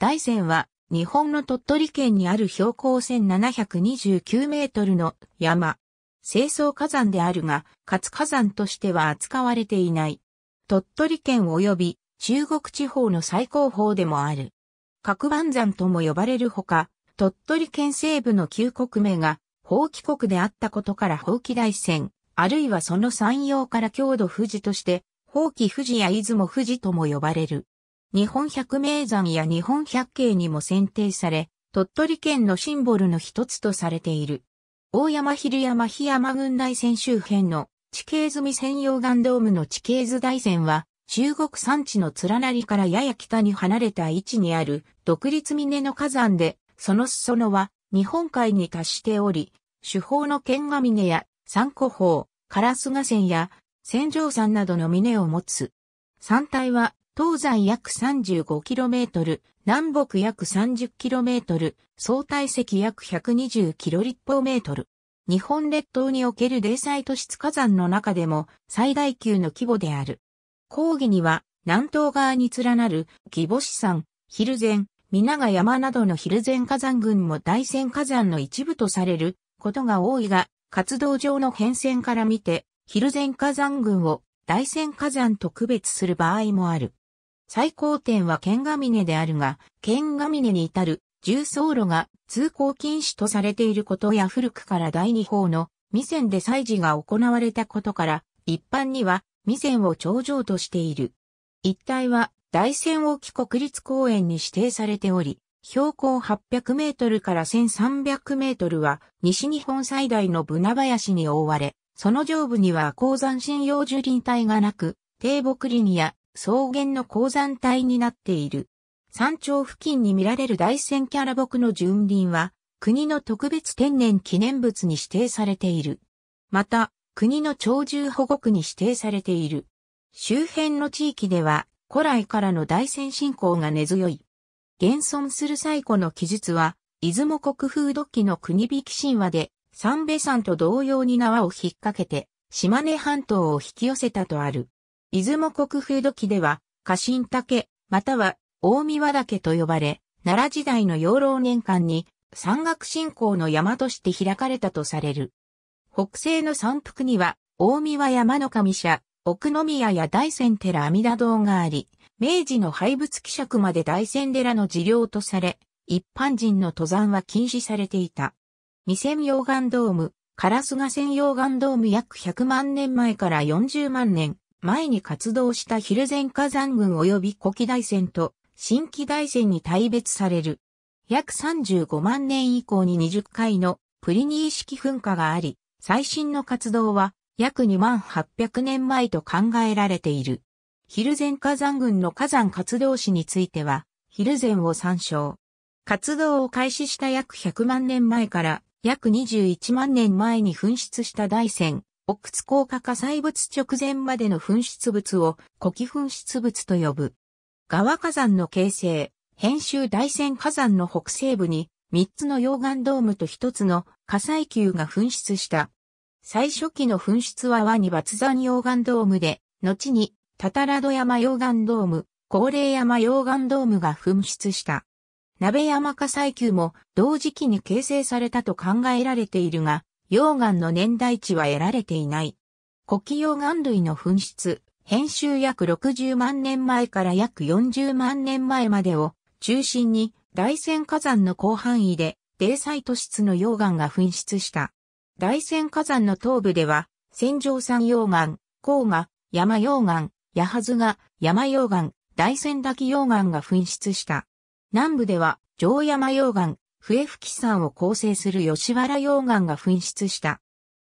大山は日本の鳥取県にある標高1729メートルの山。清掃火山であるが、活火山としては扱われていない。鳥取県及び中国地方の最高峰でもある。角板山とも呼ばれるほか、鳥取県西部の旧国名が、放棄国であったことから放棄大山、あるいはその山陽から郷土富士として、放棄富士や出雲富士とも呼ばれる。日本百名山や日本百景にも選定され、鳥取県のシンボルの一つとされている。大山昼山日山群大山周辺の地形済み専用岩ドームの地形図大山は、中国山地の連なりからやや北に離れた位置にある独立峰の火山で、その裾野は日本海に達しており、主峰の剣ヶ峰や三古峰、烏賀線や千城山などの峰を持つ。山体は東西約 35km、南北約 30km、相対積約 120km 立方メートル。日本列島における零細都市火山の中でも最大級の規模である。講義には南東側に連なる義母子山、蒜山、皆が山などの蒜山火山群も大山火山の一部とされることが多いが、活動上の変遷から見て、蒜山火山群を大山火山と区別する場合もある。最高点は剣ヶ峰であるが、剣ヶ峰に至る重走路が通行禁止とされていることや古くから第二法の未線で祭事が行われたことから、一般には未線を頂上としている。一帯は大仙沖国立公園に指定されており、標高800メートルから1300メートルは西日本最大のブナ林に覆われ、その上部には鉱山信用樹林帯がなく、低木林や草原の鉱山帯になっている。山頂付近に見られる大仙キャラ木の純林は、国の特別天然記念物に指定されている。また、国の鳥獣保護区に指定されている。周辺の地域では、古来からの大仙信仰が根強い。現存する最古の記述は、出雲国風土器の国引き神話で、三瓶山と同様に縄を引っ掛けて、島根半島を引き寄せたとある。出雲国風土記では、家臣竹、または大宮和岳と呼ばれ、奈良時代の養老年間に山岳信仰の山として開かれたとされる。北西の山腹には、大宮和山の神社、奥宮や大仙寺阿弥陀堂があり、明治の廃仏希釈まで大仙寺の寺領とされ、一般人の登山は禁止されていた。未仙溶岩ドーム、カラスが仙溶岩ドーム約100万年前から40万年、前に活動したヒルゼン火山群及び古希大戦と新規大戦に大別される。約35万年以降に20回のプリニー式噴火があり、最新の活動は約2万800年前と考えられている。ヒルゼン火山群の火山活動史については、ヒルゼンを参照。活動を開始した約100万年前から約21万年前に噴出した大戦、奥津高化火災物直前までの噴出物を古気噴出物と呼ぶ。川火山の形成、編集大山火山の北西部に3つの溶岩ドームと1つの火砕球が噴出した。最初期の噴出はワニバツザン溶岩ドームで、後にタタラド山溶岩ドーム、高齢山溶岩ドームが噴出した。鍋山火砕球も同時期に形成されたと考えられているが、溶岩の年代値は得られていない。古希溶岩類の噴出、編集約60万年前から約40万年前までを中心に大仙火山の広範囲で泥サイト質の溶岩が噴出した。大仙火山の東部では、仙城山溶岩、黄河、山溶岩、八幡が山溶岩、大仙滝溶岩が噴出した。南部では、城山溶岩、笛吹山を構成する吉原溶岩が噴出した。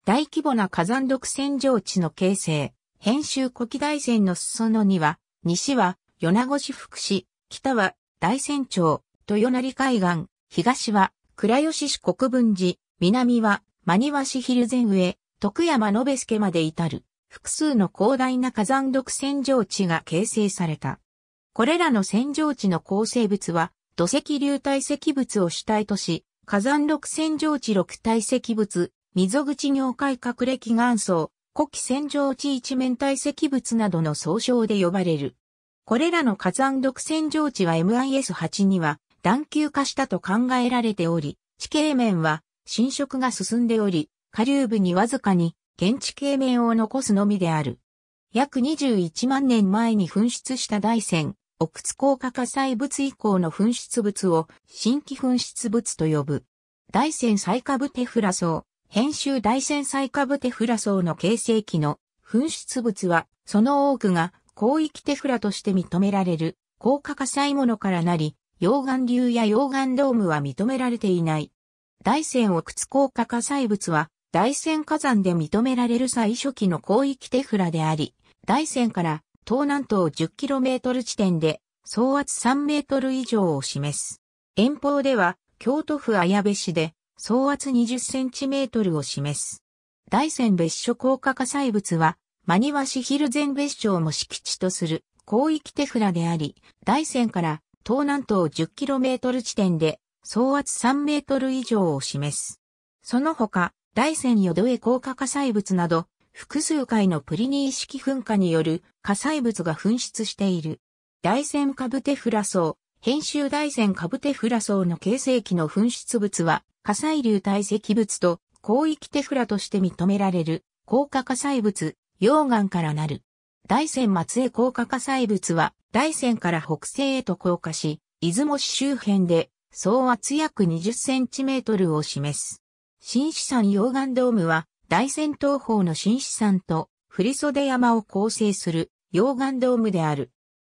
大規模な火山独占上地の形成、編集古気大山の裾野には、西は米子市福祉、北は大山町、豊成海岸、東は倉吉市国分寺、南は真庭市昼前上、徳山延助まで至る、複数の広大な火山独占上地が形成された。これらの占上地の構成物は、土石流堆積物を主体とし、火山六線状地六堆積物、溝口業界隠れ祈願層、古希線状地一面堆積物などの総称で呼ばれる。これらの火山六線状地は MIS8 には段級化したと考えられており、地形面は侵食が進んでおり、下流部にわずかに現地形面を残すのみである。約21万年前に噴出した大山、奥津効果火災物以降の噴出物を新規噴出物と呼ぶ。大山最下部テフラ層、編集大山最下部テフラ層の形成期の噴出物は、その多くが広域テフラとして認められる、高架火災物からなり、溶岩流や溶岩ドームは認められていない。大山奥津効果火災物は、大山火山で認められる最初期の広域テフラであり、大山から東南東 10km 地点で総圧3メートル以上を示す。遠方では京都府綾部市で総圧 20cm を示す。大山別所高架火災物は、真庭市ヒル別所も敷地とする広域手札であり、大山から東南東 10km 地点で総圧3メートル以上を示す。その他、大山淀江高架火災物など、複数回のプリニー式噴火による火災物が噴出している。大仙カブテフラ層、編集大仙カブテフラ層の形成期の噴出物は、火砕流堆積物と広域テフラとして認められる、高架火災物、溶岩からなる。大仙松江高架火災物は、大仙から北西へと降下し、出雲市周辺で、総圧約20センチメートルを示す。新資産溶岩ドームは、大仙東方の新資産と振袖山を構成する溶岩ドームである。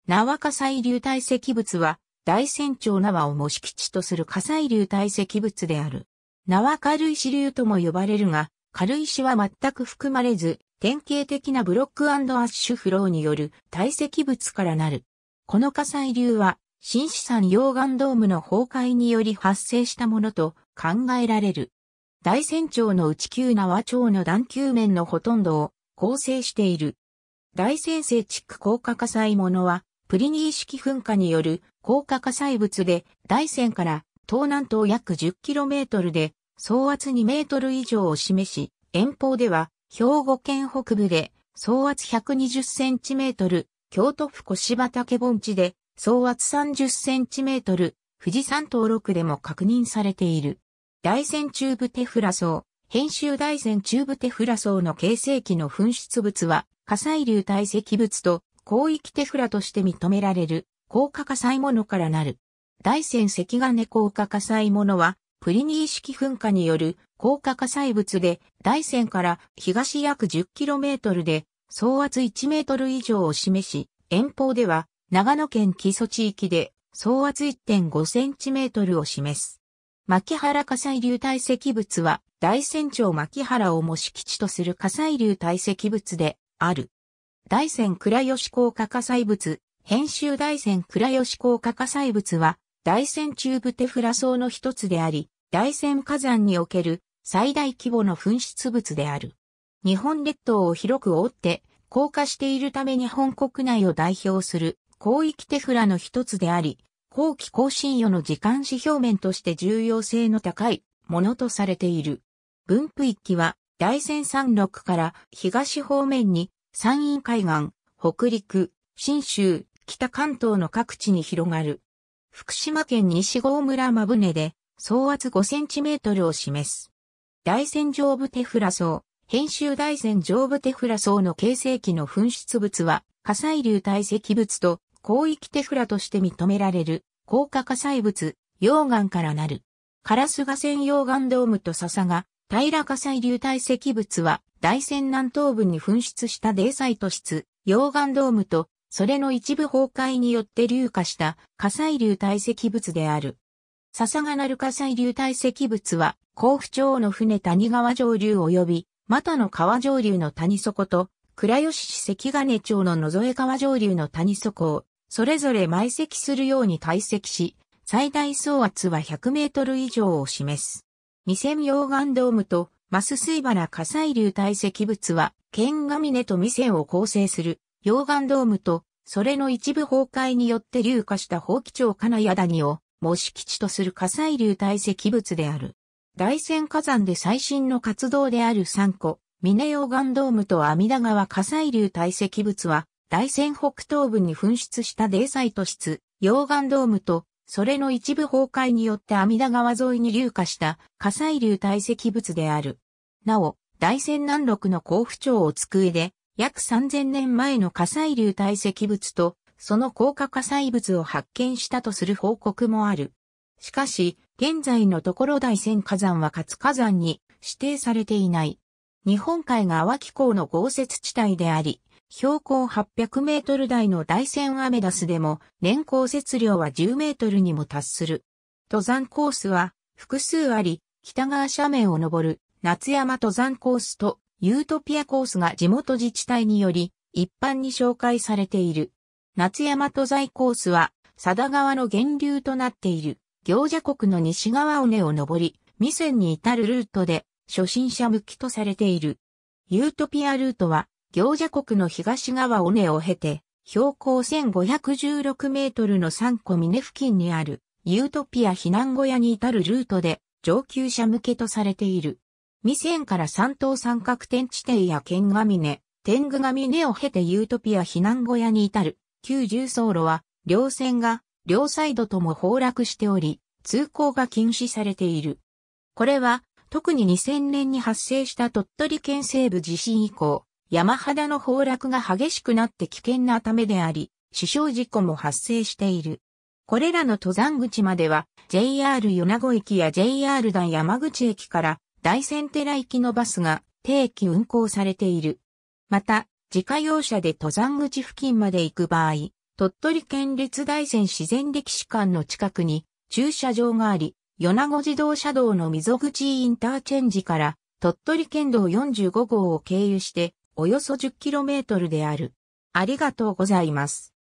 縄火砕流堆積物は大山町縄を模式地とする火砕流堆積物である。縄軽石流とも呼ばれるが、軽石は全く含まれず、典型的なブロックアッシュフローによる堆積物からなる。この火砕流は、新資産溶岩ドームの崩壊により発生したものと考えられる。大山町の内旧な和町の段丘面のほとんどを構成している。大先生地区高架火災ものは、プリニー式噴火による高架火災物で、大山から東南東約 10km で、総圧 2m 以上を示し、遠方では、兵庫県北部で、総圧 120cm、京都府腰畑盆地で、総圧 30cm、富士山登録でも確認されている。大仙中部テフラ層、編集大仙中部テフラ層の形成期の噴出物は、火砕流堆積物と広域テフラとして認められる、高火火砕物からなる。大仙石金高火火砕物は、プリニー式噴火による高火火砕物で、大仙から東約 10km で、総圧 1m 以上を示し、遠方では長野県基礎地域で総圧 1.5cm を示す。牧原火砕流堆積物は、大山町牧原を模式地とする火砕流堆積物である。大山倉吉高架火砕物、編集大山倉吉高架火砕物は、大山中部テフラ層の一つであり、大山火山における最大規模の噴出物である。日本列島を広く覆って、降下しているため日本国内を代表する広域テフラの一つであり、後期更新予の時間指標面として重要性の高いものとされている。分布域は大仙山麓から東方面に山陰海岸、北陸、新州、北関東の各地に広がる。福島県西郷村真舟で総圧5センチメートルを示す。大山上部テフラ層、編集大山上部テフラ層の形成期の噴出物は火砕流堆積物と広域テフラとして認められる、高架火災物、溶岩からなる。カラス河川溶岩ドームと笹が、平火砕流体積物は、大山南東部に噴出した泥砕ト質、溶岩ドームと、それの一部崩壊によって流化した火砕流体積物である。笹がなる火砕流体積物は、甲府町の船谷川上流及び、又の川上流の谷底と、倉吉市関金町の野添川上流の谷底をそれぞれ埋積するように堆積し、最大総圧は100メートル以上を示す。未線溶岩ドームとマス水原火砕流堆積物は、剣ヶ峰と未線を構成する溶岩ドームと、それの一部崩壊によって流化した放棄町金谷谷を模式地とする火砕流堆積物である。大仙火山で最新の活動である3個、峰溶岩ドームと阿弥陀川火砕流堆積物は、大仙北東部に噴出したデーサイト質、溶岩ドームと、それの一部崩壊によって阿弥陀川沿いに流下した火砕流堆積物である。なお、大山南麓の甲府町を机で、約3000年前の火砕流堆積物と、その高架火砕物を発見したとする報告もある。しかし、現在のところ大仙火山は活火山に指定されていない。日本海が淡気候の豪雪地帯であり、標高800メートル台の大山アメダスでも年降雪量は10メートルにも達する。登山コースは複数あり、北側斜面を登る夏山登山コースとユートピアコースが地元自治体により一般に紹介されている。夏山登山コースは佐田川の源流となっている行者国の西側尾根を登り、未線に至るルートで初心者向きとされている。ユートピアルートは行者国の東側尾根を経て、標高1516メートルの三個峰付近にある、ユートピア避難小屋に至るルートで、上級者向けとされている。未線から三等三角点地点や剣ヶ峰、天狗ヶ峰を経てユートピア避難小屋に至る、旧重走路は、両線が、両サイドとも崩落しており、通行が禁止されている。これは、特に2000年に発生した鳥取県西部地震以降、山肌の崩落が激しくなって危険なためであり、死傷事故も発生している。これらの登山口までは JR 米子駅や JR 大山口駅から大仙寺行きのバスが定期運行されている。また、自家用車で登山口付近まで行く場合、鳥取県立大仙自然歴史館の近くに駐車場があり、米子自動車道の溝口インターチェンジから鳥取県道45号を経由しておよそ 10km である。ありがとうございます。